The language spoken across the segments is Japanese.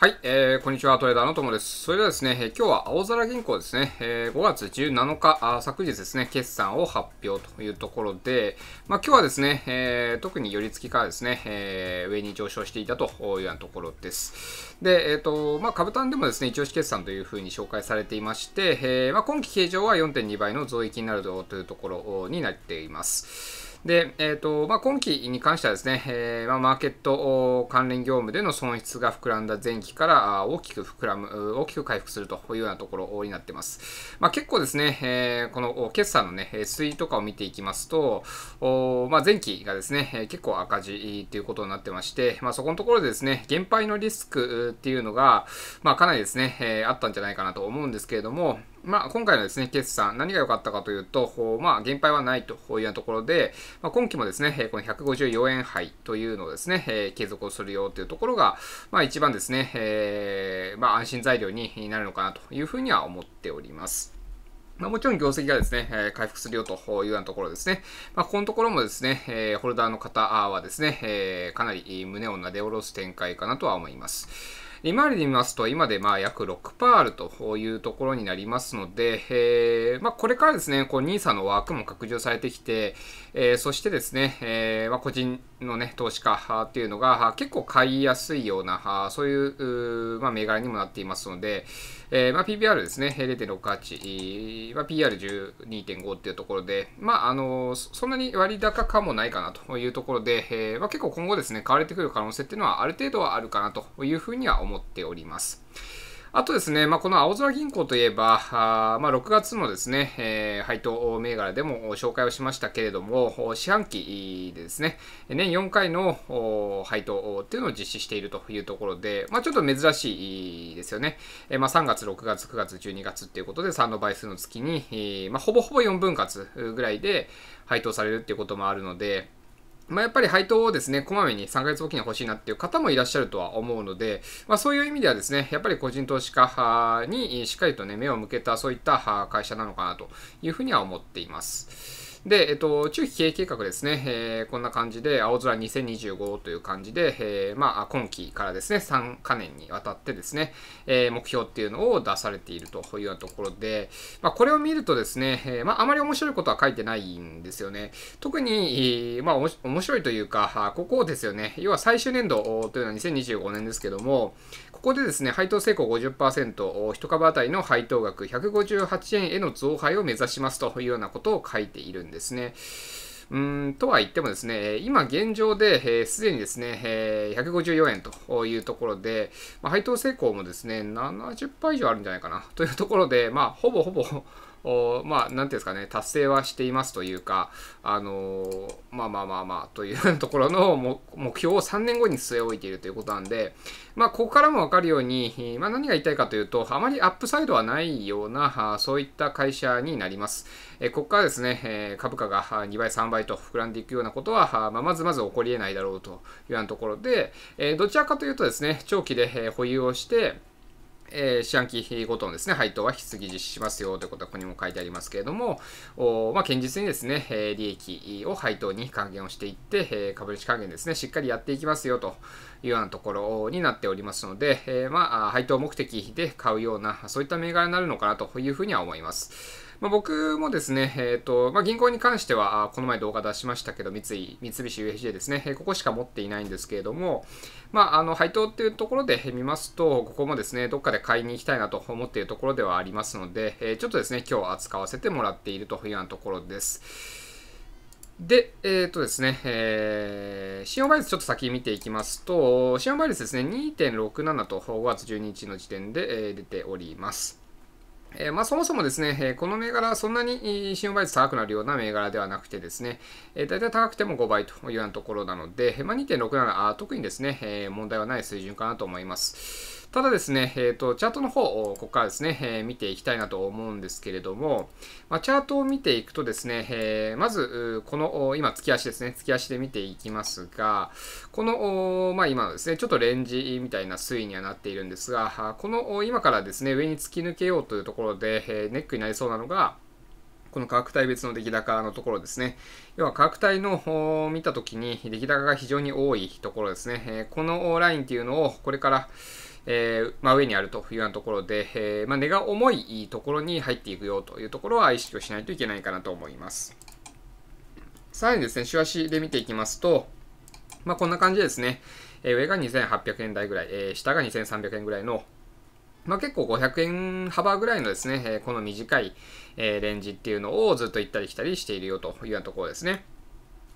はい、えー、こんにちは、トレーダーのともです。それではですね、えー、今日は青空銀行ですね、えー、5月17日あ、昨日ですね、決算を発表というところで、まあ、今日はですね、えー、特に寄り付きからですね、えー、上に上昇していたというようなところです。で、えっ、ー、と、まあ、株単でもですね、一押し決算というふうに紹介されていまして、えーまあ、今期形状は4.2倍の増益になるというところになっています。で、えーとまあ、今期に関してはですね、えー、まあ、マーケット関連業務での損失が膨らんだ前期から大きく膨らむ、大きく回復するというようなところになってます。まあ、結構ですね、えー、この決算のね、推移とかを見ていきますと、まあ、前期がですね、結構赤字ということになってまして、まあ、そこのところでですね、減配のリスクっていうのが、まあ、かなりですね、えー、あったんじゃないかなと思うんですけれども、まあ、今回のですね、決算、何が良かったかというと、まあ、減配はないというようなところで、まあ、今期もですね、この154円配というのをですね、えー、継続をするよというところが、まあ、一番ですね、えー、まあ、安心材料になるのかなというふうには思っております。まあ、もちろん業績がですね、え回復するよというようなところですね。まあ、このところもですね、えホルダーの方はですね、えかなり胸をなで下ろす展開かなとは思います。利回りで見ますと、今でまあ約6パールというところになりますので、えー、まあ、これからですね、こう NISA の枠も拡充されてきて、えー、そしてですね、えー、まあ、個人のね、投資家っていうのが結構買いやすいような、そういう、まあ、銘柄にもなっていますので、えー、まあ、PBR ですね、0.68、まあ、PR12.5 っていうところで、まあ、あの、そんなに割高かもないかなというところで、えー、まあ、結構今後ですね、買われてくる可能性っていうのはある程度はあるかなというふうには思っております。あとですね、まあ、この青空銀行といえば、あまあ、6月のですね、えー、配当銘柄でも紹介をしましたけれども、四半期でですね、年4回の配当っていうのを実施しているというところで、まあ、ちょっと珍しいですよね。えー、まあ、3月、6月、9月、12月っていうことで3の倍数の月に、まあ、ほぼほぼ4分割ぐらいで配当されるっていうこともあるので、まあ、やっぱり配当をですね、こまめに3ヶ月おきに欲しいなっていう方もいらっしゃるとは思うので、まあ、そういう意味ではですね、やっぱり個人投資家にしっかりとね、目を向けたそういった会社なのかなというふうには思っています。で、えっと、中期経営計画ですね、えー、こんな感じで、青空2025という感じで、えー、まあ、今期からですね、3か年にわたってですね、えー、目標っていうのを出されているというようなところで、まあ、これを見るとですね、えまあ、あまり面白いことは書いてないんですよね。特に、まあ、面白いというか、ここですよね、要は最終年度というのは2025年ですけども、ここでですね、配当成功50%、1株当たりの配当額158円への増配を目指しますというようなことを書いているんです。ですね。うんとは言ってもですね、今現状で、す、で、にですね、えー、154円というところで、まあ、配当成功もですね、70%以上あるんじゃないかなというところで、まあ、ほぼほぼおまあ、なんていうんですかね、達成はしていますというか、あのー、まあまあまあまあ、というところの目標を3年後に据え置いているということなんで、まあ、ここからもわかるように、まあ、何が言いたいかというと、あまりアップサイドはないような、あそういった会社になります。えここからですね、え株価が2倍、3倍と膨らんでいくようなことは、まあ、まずまず起こりえないだろうというようなところで、えどちらかというとですね、長期で保有をして、えー、四半期ごとのですね、配当は引き続き実施しますよということはここにも書いてありますけれども、おまあ、堅実にですね、え利益を配当に還元をしていって、え株主還元ですね、しっかりやっていきますよというようなところになっておりますので、えまあ、配当目的で買うような、そういった銘柄になるのかなというふうには思います。まあ、僕もですね、えっ、ー、と、まあ、銀行に関しては、この前動画出しましたけど、三井、三菱 UFJ ですね、ここしか持っていないんですけれども、まあ、あの、配当っていうところで見ますと、ここもですね、どっかで買いに行きたいなと思っているところではありますので、えちょっとですね、今日扱わせてもらっているというようなところです。で、えっ、ー、とですね、えー、信用倍率ちょっと先見ていきますと、信用倍率ですね、2.67と5月12日の時点で、えー、出ております。えまあ、そもそもですね、えこの銘柄はそんなに信用倍率高くなるような銘柄ではなくてですね、え大体高くても5倍というようなところなので、まあ、2.67、特にですね、え問題はない水準かなと思います。ただですね、えーと、チャートの方、ここからですね、えー、見ていきたいなと思うんですけれども、まあ、チャートを見ていくとですね、えー、まず、この、今、月足ですね、月足で見ていきますが、この、まあ、今ですね、ちょっとレンジみたいな推移にはなっているんですが、この、今からですね、上に突き抜けようというところで、えー、ネックになりそうなのが、この価格帯別の出来高のところですね。要は価格帯の見たときに出来高が非常に多いところですね。このラインっていうのをこれからえー、まあ、上にあるというようなところで、えー、まあ、根が重いところに入っていくよというところは意識をしないといけないかなと思います。さらにですね、週足で見ていきますと、まあ、こんな感じですね。えー、上が2800円台ぐらい、えー、下が2300円ぐらいの、まあ、結構500円幅ぐらいのですね、えー、この短い、えレンジっていうのをずっと行ったり来たりしているよというようなところですね。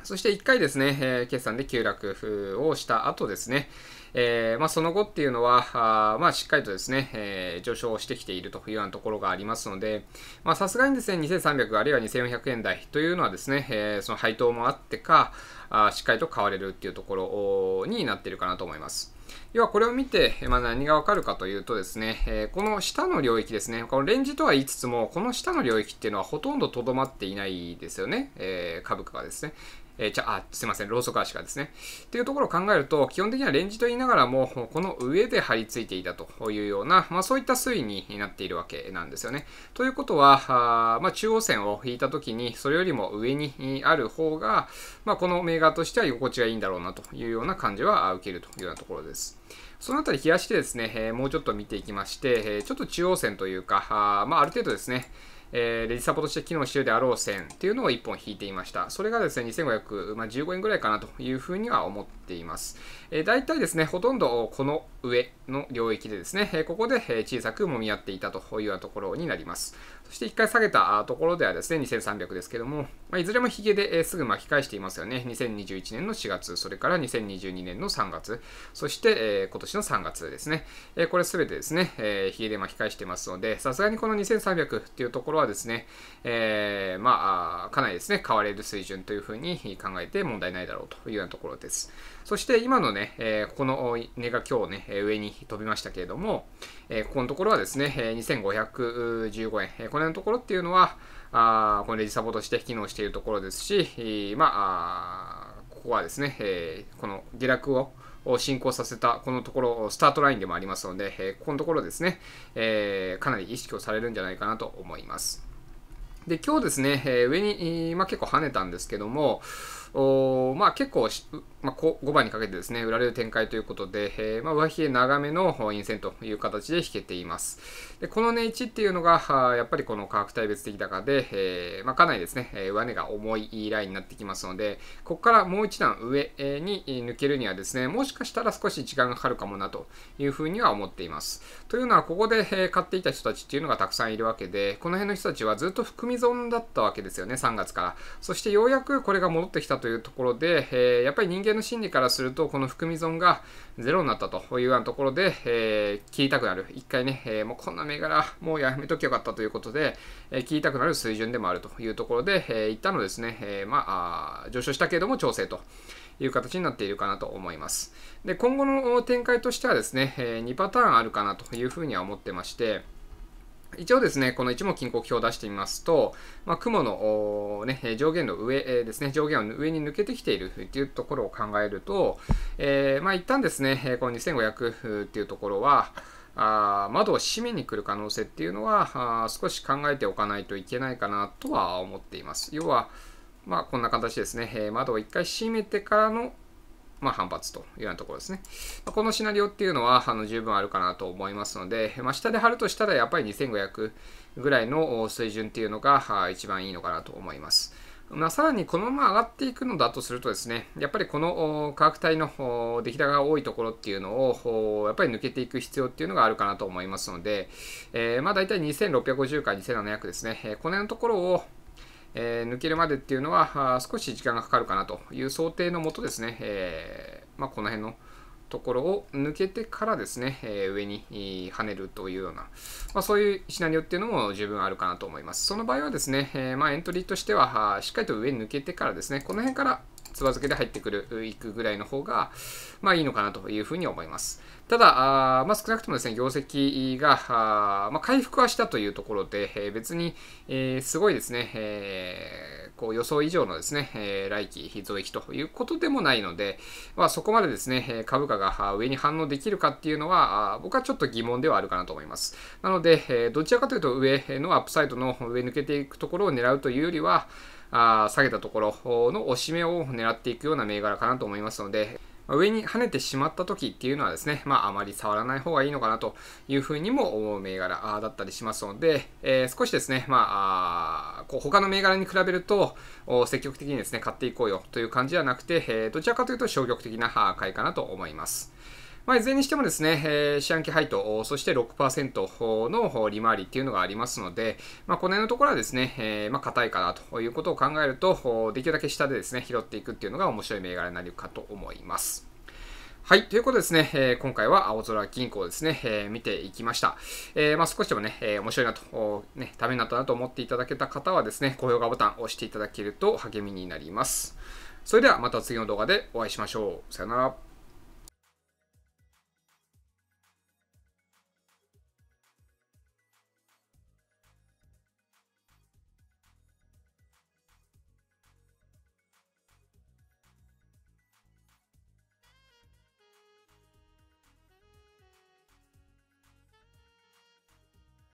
そして1回ですね、え決算で急落をした後ですね、えー、まあ、その後っていうのは、あまあ、しっかりとですね、えー、上昇してきているというようなところがありますので、まさすがにですね、2300あるいは2400円台というのはですね、えー、その配当もあってかあ、しっかりと買われるっていうところになっているかなと思います。要はこれを見て、まあ、何がわかるかというとですね、えー、この下の領域ですね、このレンジとは言いつつも、この下の領域っていうのはほとんどとどまっていないですよね、えー、株価がですね。えー、ちゃあ、すいません、ローソク足がですね。っていうところを考えると、基本的にはレンジと言いながらも、この上で張り付いていたというような、まあそういった推移になっているわけなんですよね。ということは、あまあ中央線を引いたときに、それよりも上にある方が、まあこの銘柄としては居心地がいいんだろうなというような感じは受けるというようなところです。そのあたり冷やしてですね、えもうちょっと見ていきまして、えちょっと中央線というか、あまあある程度ですね、えー、レジサポとして機能しているであろう線っていうのを1本引いていました。それがですね、2515、まあ、円ぐらいかなというふうには思っています。えー、大体ですね、ほとんどこの上の領域でですね、ここで小さく揉み合っていたというようなところになります。そして1回下げたところではですね、2300ですけども、まいずれもヒゲですぐ巻き返していますよね。2021年の4月、それから2022年の3月、そして、え今年の3月ですね。えこれすべてですね、えヒゲで巻き返してますので、さすがにこの2300っていうところははですね、えー、まあ、かなりですね、変われる水準というふうに考えて問題ないだろうというようなところです。そして今のね、えここの値が今日ね、上に飛びましたけれども、えここのところはですね、2515円、この辺のところっていうのは、あこのレジサポとして機能しているところですし、まあ、ここはですね、えこの下落をを進行させた、このところ、スタートラインでもありますので、えここのところですね、えかなり意識をされるんじゃないかなと思います。で、今日ですね、え上に、まあ、結構跳ねたんですけども、おまあ、結構、まあ、5番にかけてですね、売られる展開ということで、えー、まあ、上髭長めの陰線という形で引けています。でこの値、ね、1っていうのが、やっぱりこの価格帯別的高で、えー、まあ、かなりですね、上値が重いラインになってきますので、ここからもう一段上に抜けるにはですね、もしかしたら少し時間がかかるかもなというふうには思っています。というのは、ここで買っていた人たちっていうのがたくさんいるわけで、この辺の人たちはずっと含み損だったわけですよね、3月から。そしてようやくこれが戻ってきたというところで、えー、やっぱり人間の心理からすると、この含み損がゼロになったというようなところで、えー、切りたくなる。一回ね、えー、もうこんな銘柄、もうやめときゃよかったということで、えー、切りたくなる水準でもあるというところで、えー、一旦のですね、えー、まあ上昇したけれども調整と。いう形になっているかなと思います。で、今後の展開としてはですね、2パターンあるかなというふうには思ってまして、一応ですね、この一目均衡表を出してみますと、まあ、雲の、ね、上限の上、えー、ですね、上限を上に抜けてきているというところを考えると、えー、まあ、一旦ですね、この2500っていうところは、あ窓を閉めに来る可能性っていうのはあ、少し考えておかないといけないかなとは思っています。要は、まあ、こんな形ですね、え窓を一回閉めてからのまあ、反発というようなところですね。このシナリオっていうのはあの十分あるかなと思いますので、まあ、下で貼るとしたらやっぱり2500ぐらいの水準っていうのが一番いいのかなと思います。まあ、さらにこのまま上がっていくのだとするとですね、やっぱりこの価格帯の出来高が多いところっていうのを、やっぱり抜けていく必要っていうのがあるかなと思いますので、えー、まあ大体2650から2700ですね、この辺のところをえー、抜けるまでっていうのは少し時間がかかるかなという想定のもとですね、えー、まあ、この辺のところを抜けてからですね、えー、上に跳ねるというような、まあ、そういうシナリオっていうのも十分あるかなと思います。その場合はですね、えまあ、エントリーとしてはしっかりと上に抜けてからですね、この辺からつば漬けで入ってくる、いくぐらいの方が、まあいいのかなというふうに思います。ただ、あまあ、少なくともですね、業績が、あまあ、回復はしたというところで、えー、別に、えー、すごいですね、えー、こう予想以上のですね、えー、来期、増益ということでもないので、まあ、そこまでですね、株価が上に反応できるかっていうのは、僕はちょっと疑問ではあるかなと思います。なので、えどちらかというと上のアップサイドの上抜けていくところを狙うというよりは、あ下げたところの押し目を狙っていくような銘柄かなと思いますので、上に跳ねてしまった時っていうのはですね、まああまり触らない方がいいのかなというふうにも思う銘柄だったりしますので、えー、少しですね、まあ、こう他の銘柄に比べると積極的にですね、買っていこうよという感じではなくて、えー、どちらかというと消極的な買いかなと思います。まあ、いずれにしてもですね、えー、四半期配当、そして6%の利回りっていうのがありますので、まあ、この辺のところはですね、えー、まあ、硬いかなということを考えると、できるだけ下でですね、拾っていくっていうのが面白い銘柄になるかと思います。はい。ということですね、えー、今回は青空銀行ですね、えー、見ていきました。えー、まあ、少しでもね、え面白いなと、ね、ためになったなと思っていただけた方はですね、高評価ボタンを押していただけると励みになります。それではまた次の動画でお会いしましょう。さよなら。